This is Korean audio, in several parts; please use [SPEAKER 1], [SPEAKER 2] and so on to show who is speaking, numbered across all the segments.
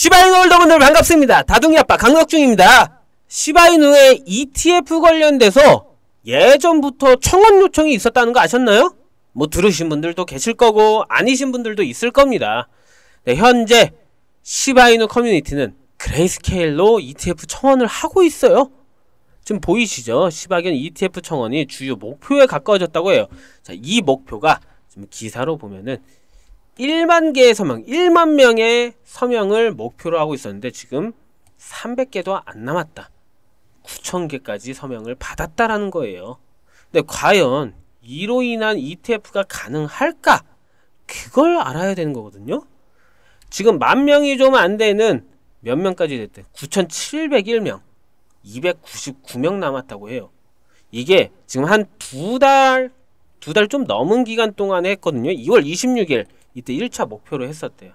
[SPEAKER 1] 시바이누 홀더분들 반갑습니다. 다둥이 아빠 강덕중입니다. 시바이누의 ETF 관련돼서 예전부터 청원 요청이 있었다는 거 아셨나요? 뭐 들으신 분들도 계실 거고 아니신 분들도 있을 겁니다. 네, 현재 시바이누 커뮤니티는 그레이스케일로 ETF 청원을 하고 있어요. 지금 보이시죠? 시바견 ETF 청원이 주요 목표에 가까워졌다고 해요. 자, 이 목표가 지금 기사로 보면은 1만 개의 서명, 1만 명의 서명을 목표로 하고 있었는데 지금 300개도 안 남았다. 9천 개까지 서명을 받았다라는 거예요. 근데 과연 이로 인한 ETF가 가능할까? 그걸 알아야 되는 거거든요. 지금 만 명이 좀 안 되는 몇 명까지 됐대? 9,701명. 299명 남았다고 해요. 이게 지금 한 두 달, 두 달 좀 넘은 기간 동안에 했거든요. 2월 26일 이때 1차 목표로 했었대요.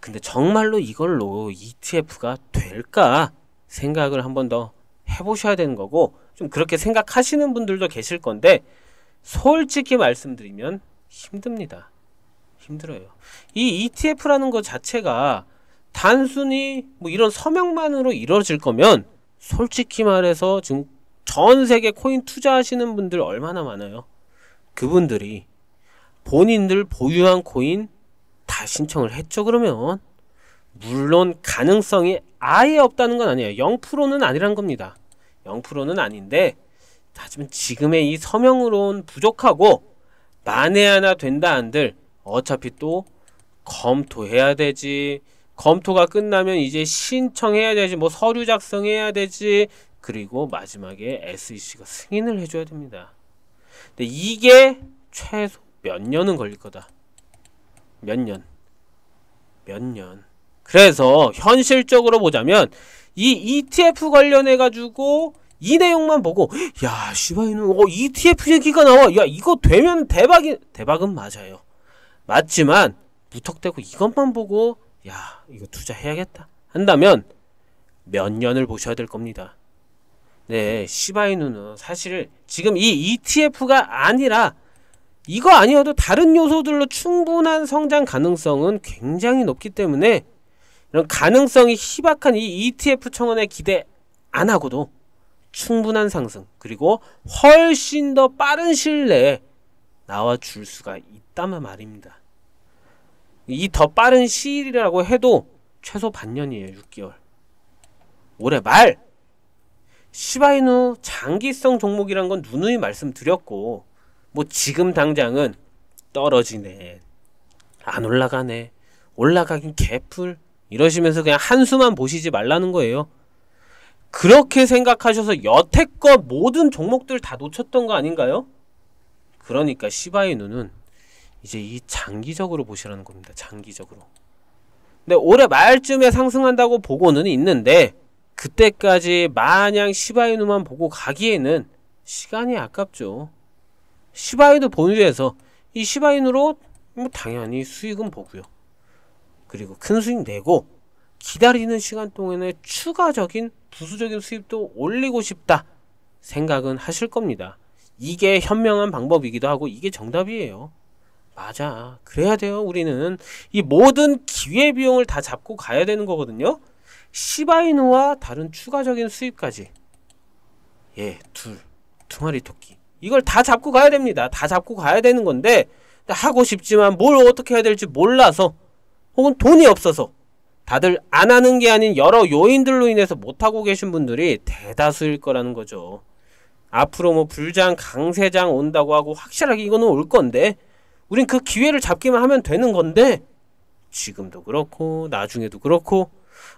[SPEAKER 1] 근데 정말로 이걸로 ETF가 될까 생각을 한 번 더 해보셔야 되는 거고 좀 그렇게 생각하시는 분들도 계실 건데 솔직히 말씀드리면 힘듭니다. 힘들어요. 이 ETF라는 것 자체가 단순히 뭐 이런 서명만으로 이루어질 거면 솔직히 말해서 지금 전 세계 코인 투자하시는 분들 얼마나 많아요. 그분들이 본인들 보유한 코인 다 신청을 했죠 그러면 물론 가능성이 아예 없다는 건 아니에요 0%는 아니란 겁니다 0%는 아닌데 하지만 지금의 이 서명으론 부족하고 만에 하나 된다 한들 어차피 또 검토해야 되지 검토가 끝나면 이제 신청해야 되지 뭐 서류 작성해야 되지 그리고 마지막에 SEC가 승인을 해줘야 됩니다 근데 이게 최소 몇 년은 걸릴 거다. 몇 년. 몇 년. 그래서 현실적으로 보자면 이 ETF 관련해 가지고 이 내용만 보고 야 시바이는 어 ETF 얘기가 나와 야 이거 되면 대박이 대박은 맞아요 맞지만 무턱대고 이것만 보고 야 이거 투자해야겠다 한다면 몇 년을 보셔야 될 겁니다 네 시바이누는 사실 지금 이 ETF가 아니라 이거 아니어도 다른 요소들로 충분한 성장 가능성은 굉장히 높기 때문에 이런 가능성이 희박한 이 ETF 청원에 기대 안 하고도 충분한 상승 그리고 훨씬 더 빠른 시일 내에 나와줄 수가 있다면 말입니다. 이 더 빠른 시일이라고 해도 최소 반년이에요. 6개월. 올해 말! 시바이누 장기성 종목이란 건 누누이 말씀드렸고 뭐 지금 당장은 떨어지네. 안 올라가네. 올라가긴 개풀. 이러시면서 그냥 한숨만 보시지 말라는 거예요. 그렇게 생각하셔서 여태껏 모든 종목들 다 놓쳤던 거 아닌가요? 그러니까 시바이누는 이제 이 장기적으로 보시라는 겁니다. 장기적으로. 근데 올해 말쯤에 상승한다고 보고는 있는데 그때까지 마냥 시바이누만 보고 가기에는 시간이 아깝죠. 시바인을 보유해서 이 시바인으로 뭐 당연히 수익은 보고요. 그리고 큰 수익 내고 기다리는 시간 동안에 추가적인 부수적인 수입도 올리고 싶다 생각은 하실 겁니다. 이게 현명한 방법이기도 하고 이게 정답이에요. 맞아. 그래야 돼요. 우리는 이 모든 기회 비용을 다 잡고 가야 되는 거거든요. 시바이누와 다른 추가적인 수입까지. 예, 둘. 두 마리 토끼. 이걸 다 잡고 가야 됩니다. 다 잡고 가야 되는 건데 하고 싶지만 뭘 어떻게 해야 될지 몰라서 혹은 돈이 없어서 다들 안 하는 게 아닌 여러 요인들로 인해서 못하고 계신 분들이 대다수일 거라는 거죠. 앞으로 뭐 불장, 강세장 온다고 하고 확실하게 이거는 올 건데 우린 그 기회를 잡기만 하면 되는 건데 지금도 그렇고 나중에도 그렇고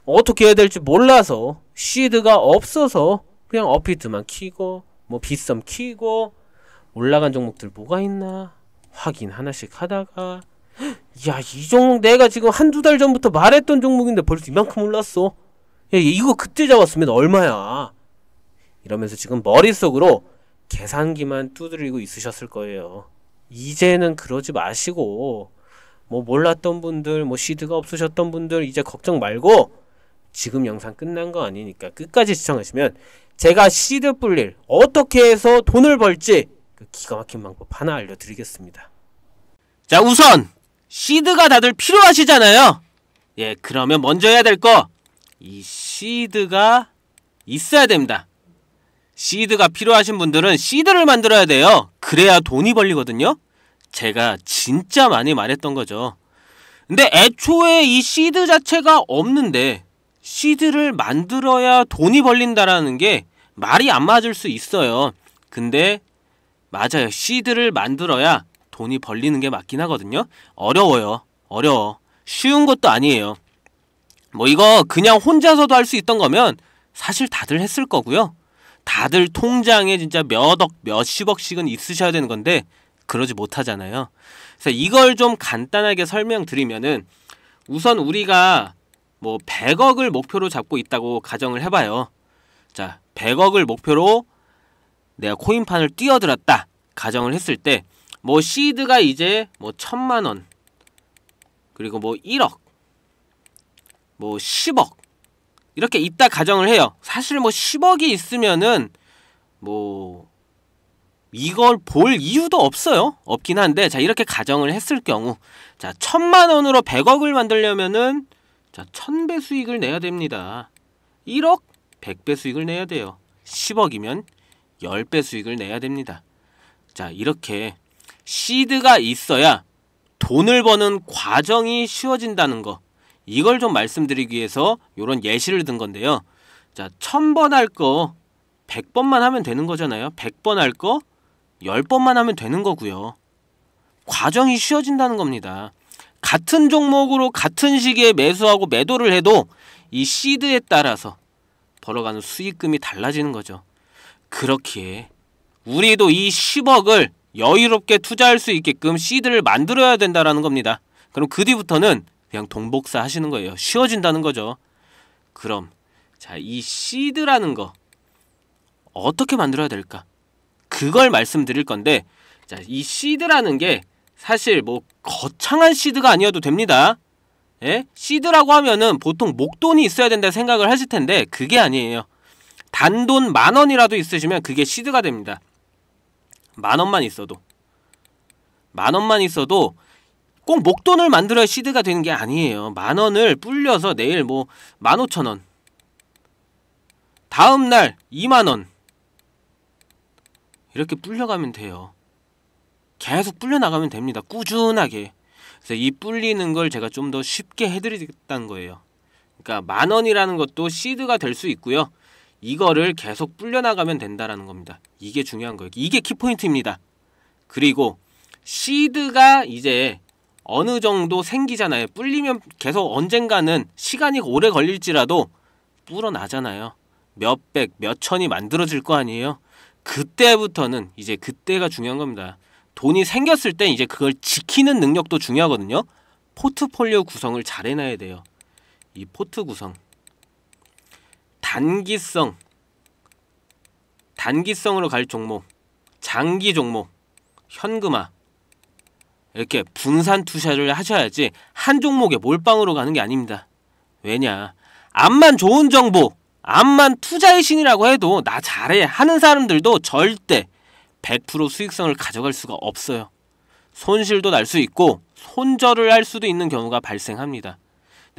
[SPEAKER 1] 어떻게 해야 될지 몰라서 시드가 없어서 그냥 어피트만 키고 뭐비썸 키고 올라간 종목들 뭐가 있나 확인 하나씩 하다가 야 이 종목 내가 지금 한두 달 전부터 말했던 종목인데 벌써 이만큼 올랐어 야 이거 그때 잡았으면 얼마야 이러면서 지금 머릿속으로 계산기만 두드리고 있으셨을 거예요 이제는 그러지 마시고 뭐 몰랐던 분들 뭐 시드가 없으셨던 분들 이제 걱정 말고 지금 영상 끝난 거 아니니까 끝까지 시청하시면 제가 시드 뿔릴 어떻게 해서 돈을 벌지 그 기가 막힌 방법 하나 알려드리겠습니다. 자 우선 시드가 다들 필요하시잖아요. 예 그러면 먼저 해야 될 거 이 시드가 있어야 됩니다. 시드가 필요하신 분들은 시드를 만들어야 돼요. 그래야 돈이 벌리거든요. 제가 진짜 많이 말했던 거죠. 근데 애초에 이 시드 자체가 없는데 시드를 만들어야 돈이 벌린다라는 게 말이 안 맞을 수 있어요. 근데 맞아요. 시드를 만들어야 돈이 벌리는 게 맞긴 하거든요. 어려워요. 어려워. 쉬운 것도 아니에요. 뭐 이거 그냥 혼자서도 할 수 있던 거면 사실 다들 했을 거고요. 다들 통장에 진짜 몇억 몇십억씩은 있으셔야 되는 건데 그러지 못하잖아요. 그래서 이걸 좀 간단하게 설명드리면은 우선 우리가 뭐 100억을 목표로 잡고 있다고 가정을 해봐요. 자, 100억을 목표로 내가 코인판을 뛰어들었다 가정을 했을 때 뭐 시드가 이제 뭐 천만 원 그리고 뭐 1억 뭐 10억 이렇게 있다 가정을 해요. 사실 뭐 10억이 있으면은 뭐 이걸 볼 이유도 없어요. 없긴 한데 자 이렇게 가정을 했을 경우 자 천만 원으로 100억을 만들려면은 자, 1000배 수익을 내야 됩니다. 1억 100배 수익을 내야 돼요. 10억이면 10배 수익을 내야 됩니다. 자, 이렇게 시드가 있어야 돈을 버는 과정이 쉬워진다는 거. 이걸 좀 말씀드리기 위해서 이런 예시를 든 건데요. 자, 1000번 할 거 100번만 하면 되는 거잖아요. 100번 할 거 10번만 하면 되는 거고요. 과정이 쉬워진다는 겁니다. 같은 종목으로 같은 시기에 매수하고 매도를 해도 이 시드에 따라서 벌어가는 수익금이 달라지는 거죠. 그렇기에 우리도 이 10억을 여유롭게 투자할 수 있게끔 시드를 만들어야 된다는 겁니다. 그럼 그 뒤부터는 그냥 동복사 하시는 거예요. 쉬워진다는 거죠. 그럼 자, 이 시드라는 거 어떻게 만들어야 될까? 그걸 말씀드릴 건데 자, 이 시드라는 게 사실 뭐 거창한 시드가 아니어도 됩니다. 예? 시드라고 하면은 보통 목돈이 있어야 된다 생각을 하실 텐데 그게 아니에요. 단돈 만 원이라도 있으시면 그게 시드가 됩니다. 만 원만 있어도 만 원만 있어도 꼭 목돈을 만들어야 시드가 되는 게 아니에요. 만 원을 불려서 내일 뭐만 오천 원 다음 날 2만 원 이렇게 불려가면 돼요. 계속 불려나가면 됩니다. 꾸준하게. 그래서 이 불리는 걸 제가 좀 더 쉽게 해드리겠다는 거예요. 그러니까 만 원이라는 것도 시드가 될 수 있고요. 이거를 계속 불려나가면 된다라는 겁니다. 이게 중요한 거예요. 이게 키포인트입니다. 그리고 시드가 이제 어느 정도 생기잖아요. 불리면 계속 언젠가는 시간이 오래 걸릴지라도 불어나잖아요. 몇백, 몇천이 만들어질 거 아니에요? 그때부터는 이제 그때가 중요한 겁니다. 돈이 생겼을 때 이제 그걸 지키는 능력도 중요하거든요. 포트폴리오 구성을 잘 해놔야 돼요. 이 포트 구성. 단기성. 단기성으로 갈 종목. 장기 종목. 현금화. 이렇게 분산 투자를 하셔야지 한 종목에 몰빵으로 가는 게 아닙니다. 왜냐. 암만 좋은 정보, 암만 투자의 신이라고 해도 나 잘해 하는 사람들도 절대 100% 수익성을 가져갈 수가 없어요. 손실도 날 수 있고 손절을 할 수도 있는 경우가 발생합니다.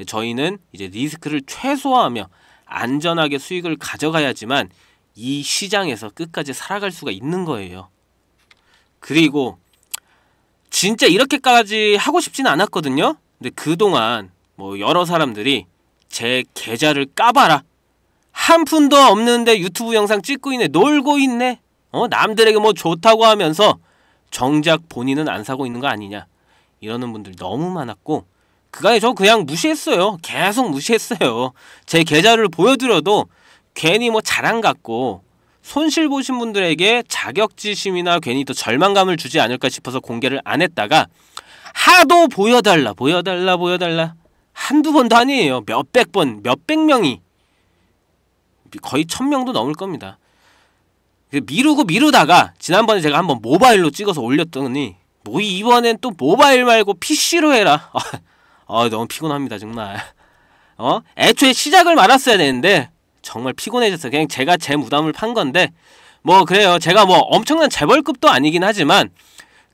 [SPEAKER 1] 저희는 이제 리스크를 최소화하며 안전하게 수익을 가져가야지만 이 시장에서 끝까지 살아갈 수가 있는 거예요. 그리고 진짜 이렇게까지 하고 싶지는 않았거든요. 근데 그동안 뭐 여러 사람들이 제 계좌를 까봐라. 한 푼도 없는데 유튜브 영상 찍고 있네. 놀고 있네. 어? 남들에게 뭐 좋다고 하면서 정작 본인은 안 사고 있는 거 아니냐 이러는 분들 너무 많았고 그간에 저 그냥 무시했어요 계속 무시했어요 제 계좌를 보여드려도 괜히 뭐 자랑 같고 손실 보신 분들에게 자격지심이나 괜히 또 절망감을 주지 않을까 싶어서 공개를 안 했다가 하도 보여달라 보여달라 보여달라 한 두 번도 아니에요 몇백 번 몇백 명이 거의 천 명도 넘을 겁니다 그 미루고 미루다가 지난번에 제가 한번 모바일로 찍어서 올렸더니 뭐 이번엔 또 모바일 말고 PC로 해라 아, 아 너무 피곤합니다 정말 어? 애초에 시작을 말았어야 되는데 정말 피곤해져서 그냥 제가 제 무담을 판 건데 뭐 그래요 제가 뭐 엄청난 재벌급도 아니긴 하지만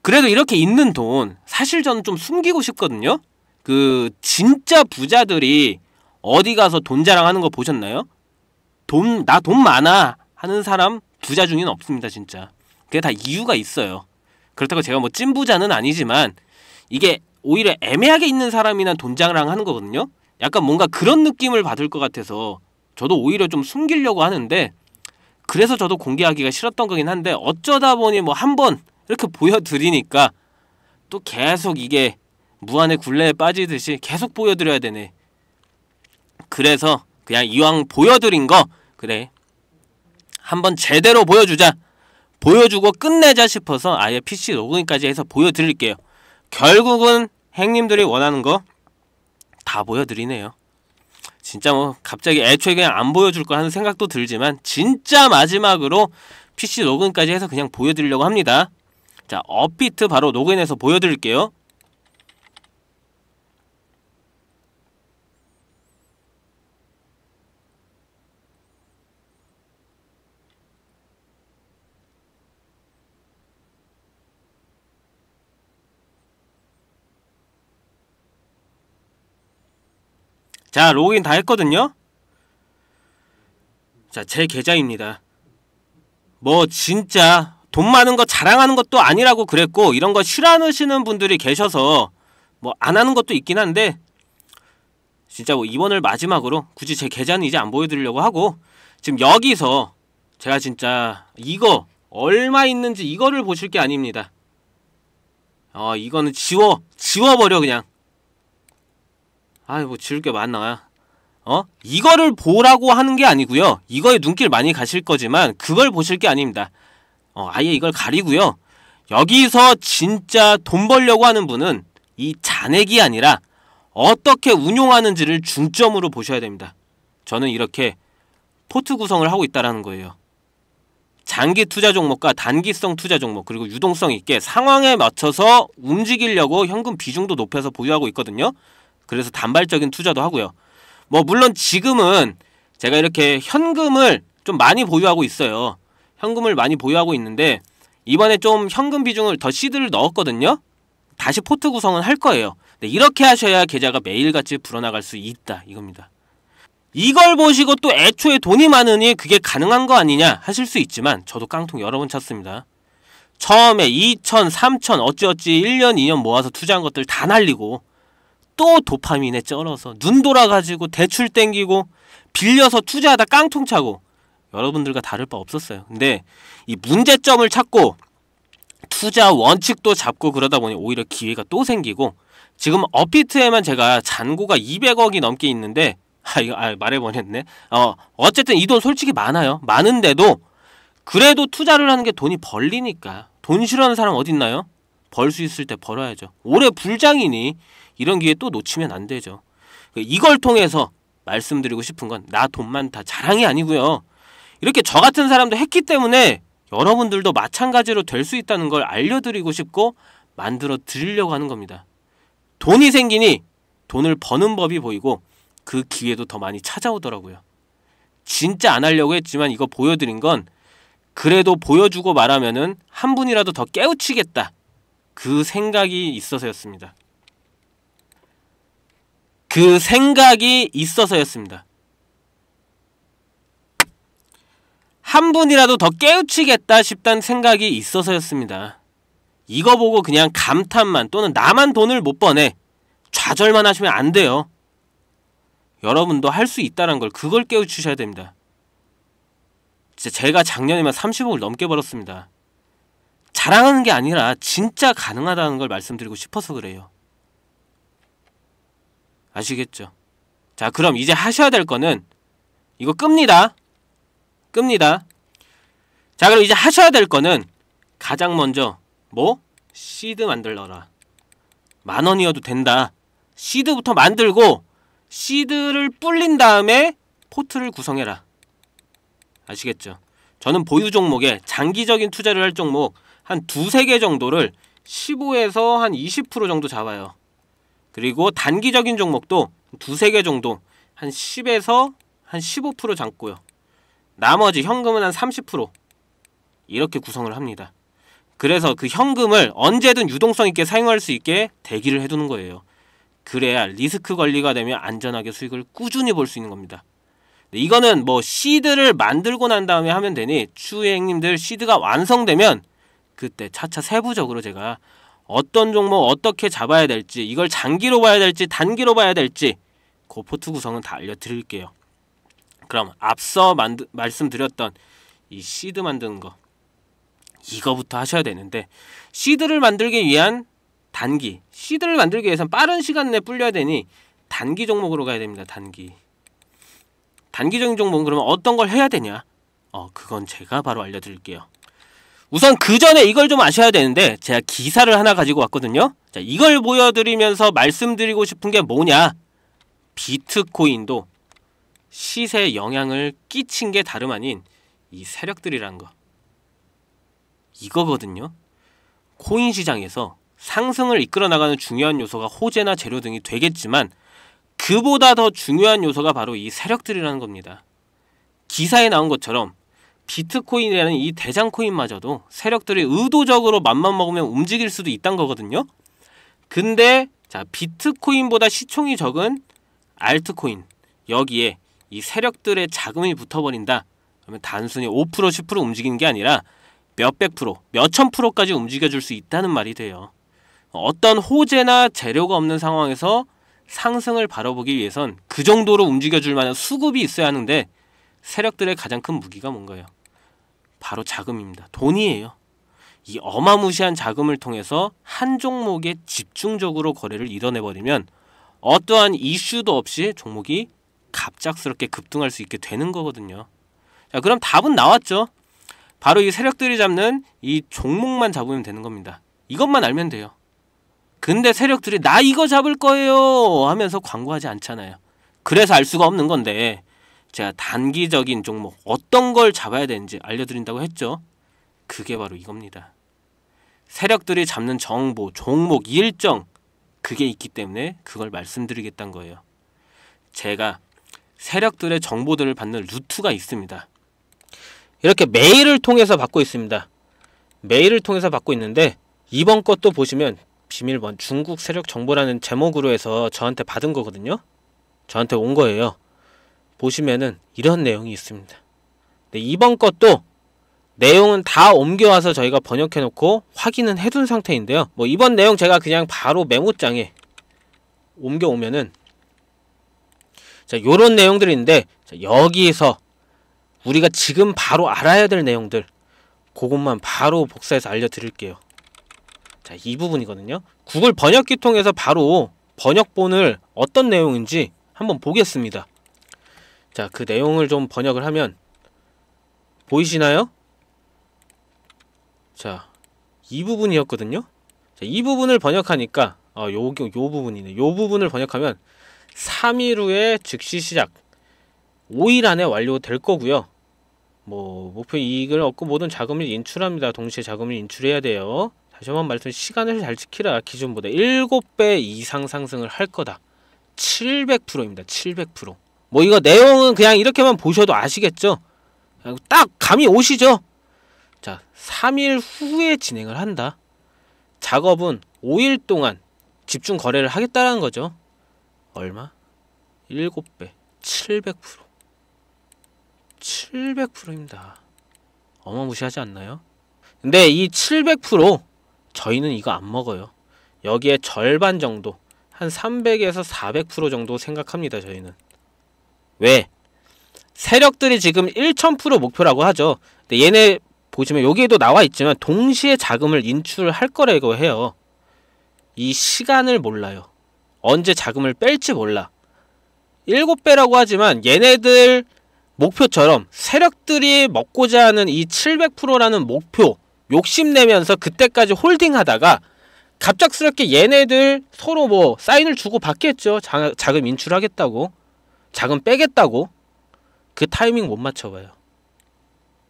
[SPEAKER 1] 그래도 이렇게 있는 돈 사실 저는 좀 숨기고 싶거든요 그 진짜 부자들이 어디 가서 돈 자랑하는 거 보셨나요? 돈 나 돈 많아 하는 사람 부자 중에는 없습니다, 진짜. 그게 다 이유가 있어요. 그렇다고 제가 뭐 찐부자는 아니지만 이게 오히려 애매하게 있는 사람이나 돈 자랑하는 거거든요. 약간 뭔가 그런 느낌을 받을 것 같아서 저도 오히려 좀 숨기려고 하는데 그래서 저도 공개하기가 싫었던 거긴 한데 어쩌다 보니 뭐 한번 이렇게 보여드리니까 또 계속 이게 무한의 굴레에 빠지듯이 계속 보여드려야 되네. 그래서 그냥 이왕 보여드린 거 그래 한번 제대로 보여주자. 보여주고 끝내자 싶어서 아예 PC 로그인까지 해서 보여드릴게요. 결국은 행님들이 원하는 거 다 보여드리네요. 진짜 뭐 갑자기 애초에 그냥 안 보여줄 거 하는 생각도 들지만 진짜 마지막으로 PC 로그인까지 해서 그냥 보여드리려고 합니다. 자, 업비트 바로 로그인해서 보여드릴게요. 자 로그인 다 했거든요 자제 계좌입니다 뭐 진짜 돈 많은 거 자랑하는 것도 아니라고 그랬고 이런 거 싫어하시는 분들이 계셔서 뭐 안 하는 것도 있긴 한데 진짜 뭐 이번을 마지막으로 굳이 제 계좌는 이제 안 보여드리려고 하고 지금 여기서 제가 진짜 이거 얼마 있는지 이거를 보실 게 아닙니다. 어 이거는 지워 지워버려 그냥 아이 뭐 지울 게 많나 어? 이거를 보라고 하는 게 아니고요. 이거에 눈길 많이 가실 거지만 그걸 보실 게 아닙니다. 어, 아예 이걸 가리고요. 여기서 진짜 돈 벌려고 하는 분은 이 잔액이 아니라 어떻게 운용하는지를 중점으로 보셔야 됩니다. 저는 이렇게 포트 구성을 하고 있다라는 거예요. 장기 투자 종목과 그러니까 단기성 투자 종목 그리고 유동성 있게 상황에 맞춰서 움직이려고 현금 비중도 높여서 보유하고 있거든요. 그래서 단발적인 투자도 하고요. 뭐 물론 지금은 제가 이렇게 현금을 좀 많이 보유하고 있어요. 현금을 많이 보유하고 있는데 이번에 좀 현금 비중을 더 시드를 넣었거든요. 다시 포트 구성은 할 거예요. 네, 이렇게 하셔야 계좌가 매일같이 불어나갈 수 있다 이겁니다. 이걸 보시고 또 애초에 돈이 많으니 그게 가능한 거 아니냐 하실 수 있지만 저도 깡통 여러 번 찼습니다. 처음에 2천, 3천 어찌어찌 1년, 2년 모아서 투자한 것들 다 날리고 또 도파민에 쩔어서 눈 돌아가지고 대출 땡기고 빌려서 투자하다 깡통 차고 여러분들과 다를 바 없었어요. 근데 이 문제점을 찾고 투자 원칙도 잡고 그러다 보니 오히려 기회가 또 생기고 지금 업비트에만 제가 잔고가 200억이 넘게 있는데 아 이거 아, 말해버렸네. 어 어쨌든 이 돈 솔직히 많아요. 많은데도 그래도 투자를 하는 게 돈이 벌리니까 돈 싫어하는 사람 어딨나요? 벌 수 있을 때 벌어야죠. 올해 불장이니 이런 기회 또 놓치면 안 되죠. 그 이걸 통해서 말씀드리고 싶은 건 나돈만다 자랑이 아니고요. 이렇게 저 같은 사람도 했기 때문에 여러분들도 마찬가지로 될 수 있다는 걸 알려드리고 싶고 만들어 드리려고 하는 겁니다. 돈이 생기니 돈을 버는 법이 보이고 그 기회도 더 많이 찾아오더라고요. 진짜 안 하려고 했지만 이거 보여드린 건 그래도 보여주고 말하면은 한 분이라도 더 깨우치겠다. 그 생각이 있어서였습니다. 그 생각이 있어서였습니다. 한 분이라도 더 깨우치겠다 싶단 생각이 있어서였습니다. 이거 보고 그냥 감탄만 또는 나만 돈을 못 버네. 좌절만 하시면 안 돼요. 여러분도 할 수 있다는 걸 그걸 깨우치셔야 됩니다. 진짜 제가 작년에만 30억을 넘게 벌었습니다. 자랑하는 게 아니라 진짜 가능하다는 걸 말씀드리고 싶어서 그래요. 아시겠죠? 자, 그럼 이제 하셔야 될 거는 이거 끕니다. 끕니다. 자, 그럼 이제 하셔야 될 거는 가장 먼저 뭐? 시드 만들어라. 만 원이어도 된다. 시드부터 만들고 시드를 불린 다음에 포트를 구성해라. 아시겠죠? 저는 보유 종목에 장기적인 투자를 할 종목 한 두세 개 정도를 15에서 한 20% 정도 잡아요. 그리고 단기적인 종목도 두세 개 정도 한 10에서 한 15% 잡고요. 나머지 현금은 한 30% 이렇게 구성을 합니다. 그래서 그 현금을 언제든 유동성 있게 사용할 수 있게 대기를 해두는 거예요. 그래야 리스크 관리가 되면 안전하게 수익을 꾸준히 볼 수 있는 겁니다. 이거는 뭐 시드를 만들고 난 다음에 하면 되니 추행님들 시드가 완성되면 그때 차차 세부적으로 제가 어떤 종목 어떻게 잡아야 될지 이걸 장기로 봐야 될지 단기로 봐야 될지 그 포트 구성은 다 알려드릴게요. 그럼 앞서 만드, 말씀드렸던 이 시드 만드는 거 이거부터 하셔야 되는데 시드를 만들기 위한 단기 시드를 만들기 위해선 빠른 시간 내에 불려야 되니 단기 종목으로 가야 됩니다. 단기 단기적인 종목은 그러면 어떤 걸 해야 되냐? 어 그건 제가 바로 알려드릴게요. 우선 그 전에 이걸 좀 아셔야 되는데 제가 기사를 하나 가지고 왔거든요. 자, 이걸 보여드리면서 말씀드리고 싶은 게 뭐냐. 비트코인도 시세에 영향을 끼친 게 다름 아닌 이 세력들이라는 거. 이거거든요. 코인 시장에서 상승을 이끌어 나가는 중요한 요소가 호재나 재료 등이 되겠지만 그보다 더 중요한 요소가 바로 이 세력들이라는 겁니다. 기사에 나온 것처럼 비트코인이라는 이 대장 코인마저도 세력들이 의도적으로 맘만 먹으면 움직일 수도 있단 거거든요. 근데 자 비트코인보다 시총이 적은 알트코인 여기에 이 세력들의 자금이 붙어버린다. 그러면 단순히 5% 10% 움직이는 게 아니라 몇백 프로, 몇천 프로까지 움직여줄 수 있다는 말이 돼요. 어떤 호재나 재료가 없는 상황에서 상승을 바라보기 위해선 그 정도로 움직여줄 만한 수급이 있어야 하는데 세력들의 가장 큰 무기가 뭔가요? 바로 자금입니다. 돈이에요. 이 어마무시한 자금을 통해서 한 종목에 집중적으로 거래를 이뤄내버리면 어떠한 이슈도 없이 종목이 갑작스럽게 급등할 수 있게 되는 거거든요. 자, 그럼 답은 나왔죠. 바로 이 세력들이 잡는 이 종목만 잡으면 되는 겁니다. 이것만 알면 돼요. 근데 세력들이 나 이거 잡을 거예요 하면서 광고하지 않잖아요. 그래서 알 수가 없는 건데 제가 단기적인 종목 어떤 걸 잡아야 되는지 알려드린다고 했죠. 그게 바로 이겁니다. 세력들이 잡는 정보, 종목, 일정 그게 있기 때문에 그걸 말씀드리겠다는 거예요. 제가 세력들의 정보들을 받는 루트가 있습니다. 이렇게 메일을 통해서 받고 있습니다. 메일을 통해서 받고 있는데 이번 것도 보시면 비밀번 중국 세력 정보라는 제목으로 해서 저한테 받은 거거든요. 저한테 온 거예요. 보시면은 이런 내용이 있습니다. 네, 이번 것도 내용은 다 옮겨와서 저희가 번역해놓고 확인은 해둔 상태인데요. 뭐 이번 내용 제가 그냥 바로 메모장에 옮겨오면은 자, 요런 내용들인데 자, 여기서 에 우리가 지금 바로 알아야 될 내용들 그것만 바로 복사해서 알려드릴게요. 자, 이 부분이거든요. 구글 번역기 통해서 바로 번역본을 어떤 내용인지 한번 보겠습니다. 자, 그 내용을 좀 번역을 하면 보이시나요? 자, 이 부분이었거든요. 자, 이 부분을 번역하니까 어, 요, 요 부분이네. 요 부분을 번역하면 3일 후에 즉시 시작 5일 안에 완료될 거고요. 뭐 목표 이익을 얻고 모든 자금을 인출합니다. 동시에 자금을 인출해야 돼요. 다시 한 번 말씀 시간을 잘 지키라. 기존보다 7배 이상 상승을 할 거다. 700%입니다. 700%. 뭐 이거 내용은 그냥 이렇게만 보셔도 아시겠죠? 딱 감이 오시죠? 자, 3일 후에 진행을 한다. 작업은 5일 동안 집중 거래를 하겠다는 라 거죠. 얼마? 7배, 700%. 700%입니다. 어마무시하지 않나요? 근데 이 700% 저희는 이거 안 먹어요. 여기에 절반 정도, 한 300에서 400% 정도 생각합니다, 저희는. 왜? 세력들이 지금 1,000% 목표라고 하죠. 근데 얘네 보시면 여기에도 나와 있지만 동시에 자금을 인출할 거라고 해요. 이 시간을 몰라요. 언제 자금을 뺄지 몰라. 7배라고 하지만 얘네들 목표처럼 세력들이 먹고자 하는 이 700%라는 목표 욕심내면서 그때까지 홀딩하다가 갑작스럽게 얘네들 서로 뭐 사인을 주고 받겠죠. 자, 자금 인출하겠다고. 자금 빼겠다고 그 타이밍 못 맞춰봐요.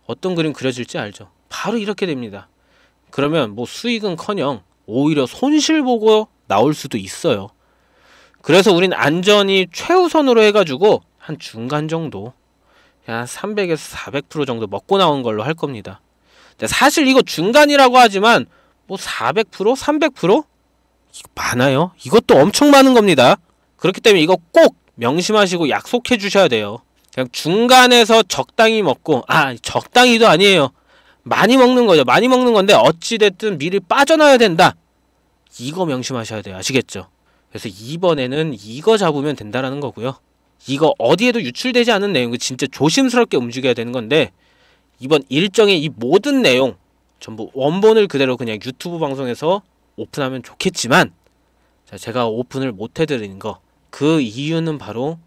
[SPEAKER 1] 어떤 그림 그려질지 알죠. 바로 이렇게 됩니다. 그러면 뭐 수익은커녕 오히려 손실 보고 나올 수도 있어요. 그래서 우린 안전이 최우선으로 해가지고 한 중간 정도 한 300에서 400% 정도 먹고 나온 걸로 할 겁니다. 근데 사실 이거 중간이라고 하지만 뭐 400%, 300% 많아요. 이것도 엄청 많은 겁니다. 그렇기 때문에 이거 꼭 명심하시고 약속해 주셔야 돼요. 그냥 중간에서 적당히 먹고 아 적당히도 아니에요. 많이 먹는 거죠. 많이 먹는 건데 어찌됐든 미리 빠져나야 된다. 이거 명심하셔야 돼요. 아시겠죠? 그래서 이번에는 이거 잡으면 된다라는 거고요. 이거 어디에도 유출되지 않은 내용, 진짜 조심스럽게 움직여야 되는 건데 이번 일정의 이 모든 내용 전부 원본을 그대로 그냥 유튜브 방송에서 오픈하면 좋겠지만 제가 오픈을 못 해드리는 거그 이유는 바로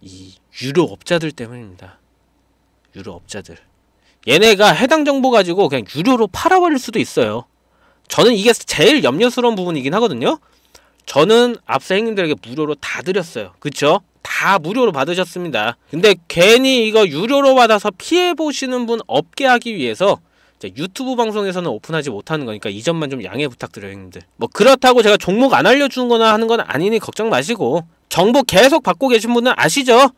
[SPEAKER 1] 이 유료 업자들 때문입니다. 유료 업자들. 얘네가 해당 정보 가지고 그냥 유료로 팔아버릴 수도 있어요. 저는 이게 제일 염려스러운 부분이긴 하거든요. 저는 앞서 행님들에게 무료로 다 드렸어요. 그쵸? 다 무료로 받으셨습니다. 근데 괜히 이거 유료로 받아서 피해보시는 분 없게 하기 위해서 유튜브 방송에서는 오픈하지 못하는 거니까 이 점만 좀 양해 부탁드려요, 형님들. 뭐 그렇다고 제가 종목 안 알려주는 거나 하는 건 아니니 걱정 마시고 정보 계속 받고 계신 분은 아시죠?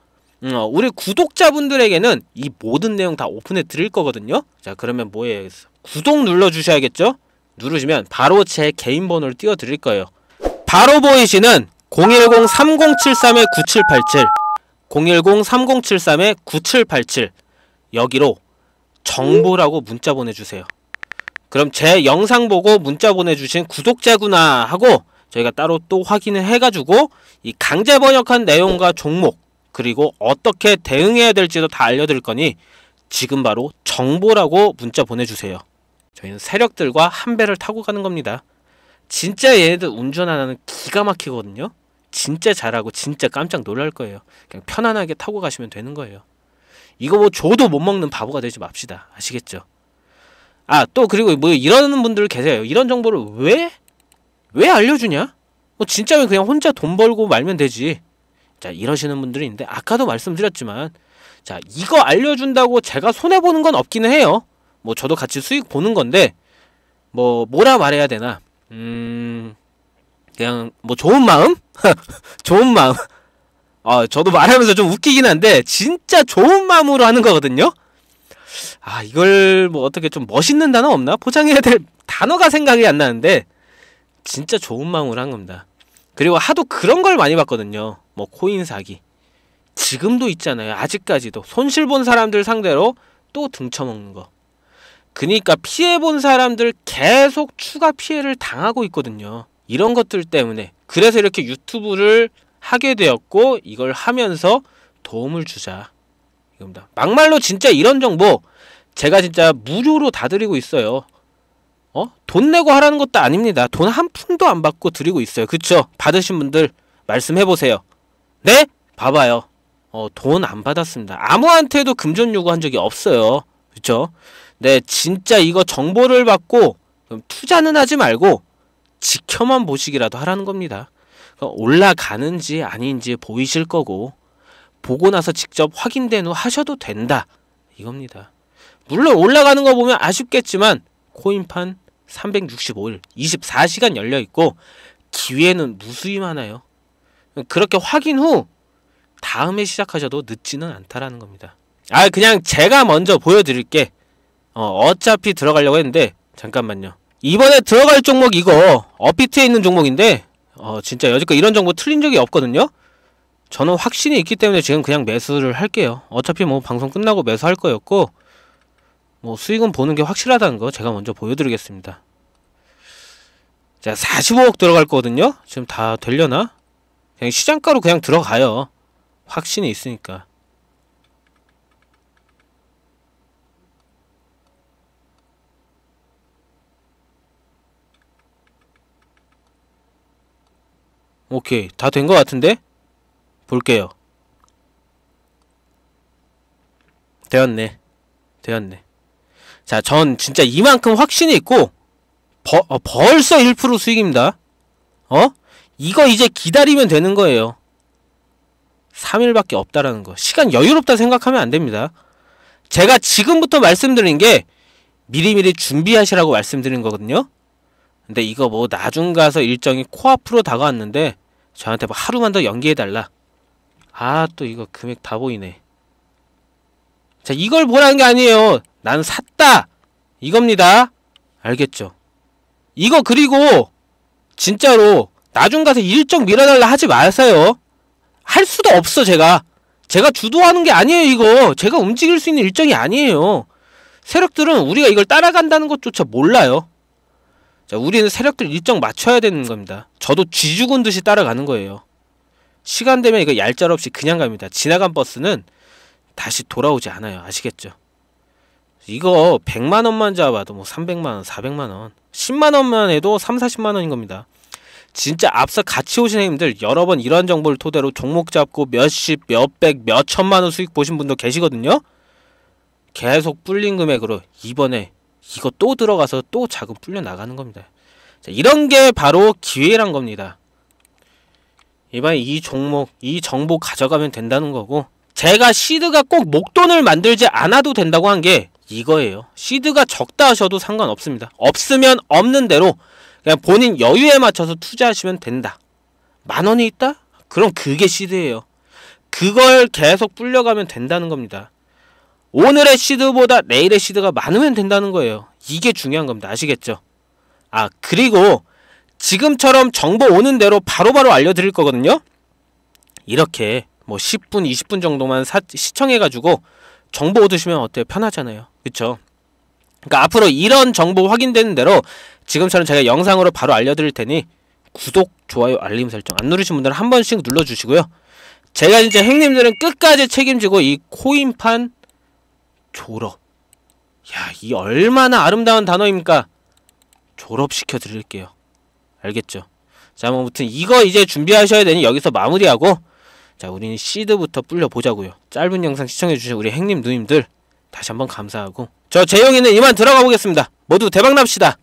[SPEAKER 1] 음, 어, 우리 구독자분들에게는 이 모든 내용 다 오픈해 드릴 거거든요. 자, 그러면 뭐해야겠어 구독 눌러 주셔야겠죠? 누르시면 바로 제 개인 번호를 띄워 드릴 거예요. 바로 보이시는 010-3073-9787 010-3073-9787 여기로 정보라고 문자 보내주세요. 그럼 제 영상 보고 문자 보내주신 구독자구나 하고 저희가 따로 또 확인을 해가지고 이 강제 번역한 내용과 종목 그리고 어떻게 대응해야 될지도 다 알려드릴 거니 지금 바로 정보라고 문자 보내주세요. 저희는 세력들과 한 배를 타고 가는 겁니다. 진짜 얘네들 운전하는 기가 막히거든요. 진짜 잘하고 진짜 깜짝 놀랄 거예요. 그냥 편안하게 타고 가시면 되는 거예요. 이거 뭐 줘도 못 먹는 바보가 되지 맙시다. 아시겠죠? 아, 또 그리고 뭐이런 분들 계세요. 이런 정보를 왜왜 알려주냐? 뭐진짜왜 그냥 혼자 돈 벌고 말면 되지. 자 이러시는 분들이 있는데 아까도 말씀드렸지만 자 이거 알려준다고 제가 손해보는 건 없기는 해요. 뭐 저도 같이 수익 보는 건데 뭐 뭐라 말해야 되나 음 그냥 뭐 좋은 마음 좋은 마음 아 저도 말하면서 좀 웃기긴 한데 진짜 좋은 마음으로 하는 거거든요 아 이걸 뭐 어떻게 좀 멋있는 단어 없나 포장해야 될 단어가 생각이 안 나는데 진짜 좋은 마음으로 한 겁니다. 그리고 하도 그런 걸 많이 봤거든요. 뭐 코인 사기. 지금도 있잖아요. 아직까지도 손실 본 사람들 상대로 또 등쳐먹는 거. 그니까 피해 본 사람들 계속 추가 피해를 당하고 있거든요. 이런 것들 때문에. 그래서 이렇게 유튜브를 하게 되었고 이걸 하면서 도움을 주자. 이겁니다. 막말로 진짜 이런 정보 제가 진짜 무료로 다 드리고 있어요. 어? 돈 내고 하라는 것도 아닙니다. 돈 한 푼도 안 받고 드리고 있어요. 그쵸? 받으신 분들 말씀해보세요. 네? 봐봐요. 어, 돈 안 받았습니다. 아무한테도 금전 요구한 적이 없어요. 그쵸? 네, 진짜 이거 정보를 받고 투자는 하지 말고 지켜만 보시기라도 하라는 겁니다. 올라가는지 아닌지 보이실 거고 보고 나서 직접 확인된 후 하셔도 된다. 이겁니다. 물론 올라가는 거 보면 아쉽겠지만 코인판 365일 24시간 열려 있고 기회는 무수히 많아요. 그렇게 확인 후 다음에 시작하셔도 늦지는 않다라는 겁니다. 아 그냥 제가 먼저 보여드릴게. 어, 어차피 들어가려고 했는데 잠깐만요. 이번에 들어갈 종목 이거 업비트에 있는 종목인데 어, 진짜 여지껏 이런 정보 틀린 적이 없거든요. 저는 확신이 있기 때문에 지금 그냥 매수를 할게요. 어차피 뭐 방송 끝나고 매수할 거였고 뭐 수익은 보는 게 확실하다는 거 제가 먼저 보여드리겠습니다. 자, 45억 들어갈 거거든요? 지금 다 되려나? 그냥 시장가로 그냥 들어가요. 확신이 있으니까. 오케이. 다 된 것 같은데? 볼게요. 되었네. 되었네. 자, 전 진짜 이만큼 확신이 있고 버, 어, 벌써 1% 수익입니다. 어? 이거 이제 기다리면 되는 거예요. 3일밖에 없다라는 거. 시간 여유롭다 생각하면 안 됩니다. 제가 지금부터 말씀드린 게 미리미리 준비하시라고 말씀드린 거거든요. 근데 이거 뭐 나중 가서 일정이 코앞으로 다가왔는데 저한테 뭐 하루만 더 연기해달라. 아, 또 이거 금액 다 보이네. 자, 이걸 보라는 게 아니에요. 난 샀다. 이겁니다. 알겠죠? 이거 그리고 진짜로 나중 가서 일정 밀어달라 하지 마세요. 할 수도 없어 제가. 제가 주도하는 게 아니에요 이거. 제가 움직일 수 있는 일정이 아니에요. 세력들은 우리가 이걸 따라간다는 것조차 몰라요. 자, 우리는 세력들 일정 맞춰야 되는 겁니다. 저도 쥐 죽은 듯이 따라가는 거예요. 시간 되면 이거 얄짤 없이 그냥 갑니다. 지나간 버스는 다시 돌아오지 않아요. 아시겠죠? 이거 100만 원만 잡아도 뭐 300만 원, 400만 원, 10만 원만 해도 3, 40만 원인 겁니다. 진짜 앞서 같이 오신 형님들 여러 번 이러한 정보를 토대로 종목 잡고 몇십, 몇백, 몇천만 원 수익 보신 분도 계시거든요. 계속 불린 금액으로 이번에 이거 또 들어가서 또 자금 불려 나가는 겁니다. 자, 이런 게 바로 기회란 겁니다. 이번에 이 종목, 이 정보 가져가면 된다는 거고 제가 시드가 꼭 목돈을 만들지 않아도 된다고 한 게 이거예요. 시드가 적다 하셔도 상관없습니다. 없으면 없는 대로 그냥 본인 여유에 맞춰서 투자하시면 된다. 만 원이 있다? 그럼 그게 시드예요. 그걸 계속 불려가면 된다는 겁니다. 오늘의 시드보다 내일의 시드가 많으면 된다는 거예요. 이게 중요한 겁니다. 아시겠죠? 아, 그리고 지금처럼 정보 오는 대로 바로바로 바로 알려드릴 거거든요. 이렇게 뭐 10분, 20분 정도만 사, 시청해가지고 정보 얻으시면 어때요? 편하잖아요. 그쵸? 그러니까 앞으로 이런 정보 확인되는 대로 지금처럼 제가 영상으로 바로 알려드릴 테니 구독, 좋아요, 알림 설정 안 누르신 분들은 한 번씩 눌러주시고요. 제가 이제 행님들은 끝까지 책임지고 이 코인판 졸업. 야, 이 얼마나 아름다운 단어입니까? 졸업시켜 드릴게요. 알겠죠? 자, 뭐 아무튼 이거 이제 준비하셔야 되니 여기서 마무리하고 자 우리는 시드부터 불려보자고요 짧은 영상 시청해주신 우리 행님 누님들 다시 한번 감사하고 저 재영이는 이만 들어가 보겠습니다 모두 대박납시다